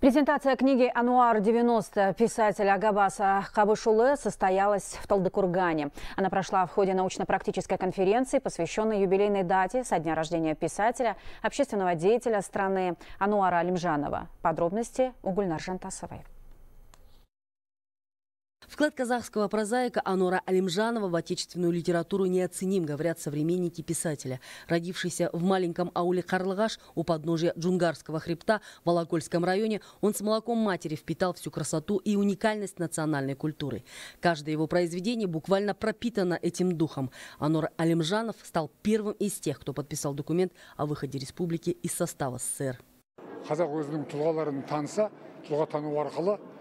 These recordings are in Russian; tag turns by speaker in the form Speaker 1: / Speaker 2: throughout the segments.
Speaker 1: Презентация книги «Ануар-90» писателя Агабаса Хабышулы состоялась в Талдыкургане. Она прошла в ходе научно-практической конференции, посвященной юбилейной дате со дня рождения писателя, общественного деятеля страны Ануара Алимжанова. Подробности у Гульнар Жантасовой. Вклад казахского прозаика Анора Алимжанова в отечественную литературу неоценим, говорят современники писателя. Родившийся в маленьком ауле Карлыгаш у подножия Джунгарского хребта в Волокольском районе, он с молоком матери впитал всю красоту и уникальность национальной культуры. Каждое его произведение буквально пропитано этим духом. Анор Алимжанов стал первым из тех, кто подписал документ о выходе республики из состава СССР.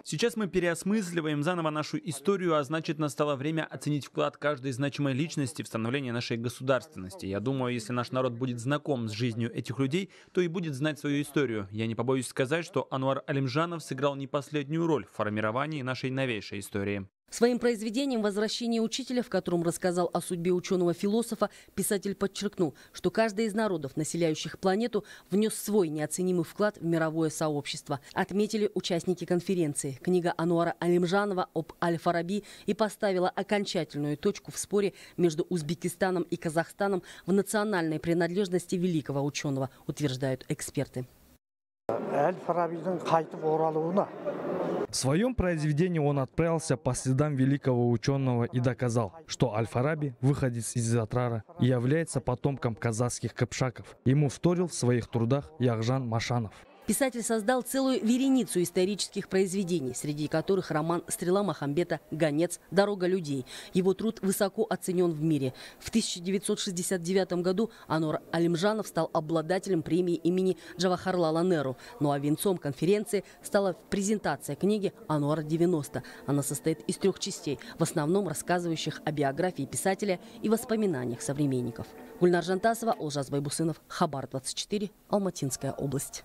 Speaker 2: Сейчас мы переосмысливаем заново нашу историю, а значит настало время оценить вклад каждой значимой личности в становление нашей государственности. Я думаю, если наш народ будет знаком с жизнью этих людей, то и будет знать свою историю. Я не побоюсь сказать, что Ануар Алимжанов сыграл не последнюю роль в формировании нашей новейшей истории.
Speaker 1: Своим произведением «Возвращение учителя», в котором рассказал о судьбе ученого-философа, писатель подчеркнул, что каждый из народов, населяющих планету, внес свой неоценимый вклад в мировое сообщество. Отметили участники конференции. Книга Ануара Алимжанова об Аль-Фараби и поставила окончательную точку в споре между Узбекистаном и Казахстаном в национальной принадлежности великого ученого, утверждают эксперты.
Speaker 3: Аль-Фарабидің қайтып оралуына в своем произведении он отправился по следам великого ученого и доказал, что Аль-Фараби, выходец из Затрара, является потомком казахских кыпшаков. Ему вторил в своих трудах Яхжан Машанов.
Speaker 1: Писатель создал целую вереницу исторических произведений, среди которых роман «Стрела Махамбета», «Гонец», «Дорога людей». Его труд высоко оценен в мире. В 1969 году Анор Алимжанов стал обладателем премии имени Джавахарлала Неру. Ну а венцом конференции стала презентация книги «Ануар 90». Она состоит из трех частей, в основном рассказывающих о биографии писателя и воспоминаниях современников. Гульнар Жантасова, Олжас Байбусынов, Хабар 24, Алматинская область.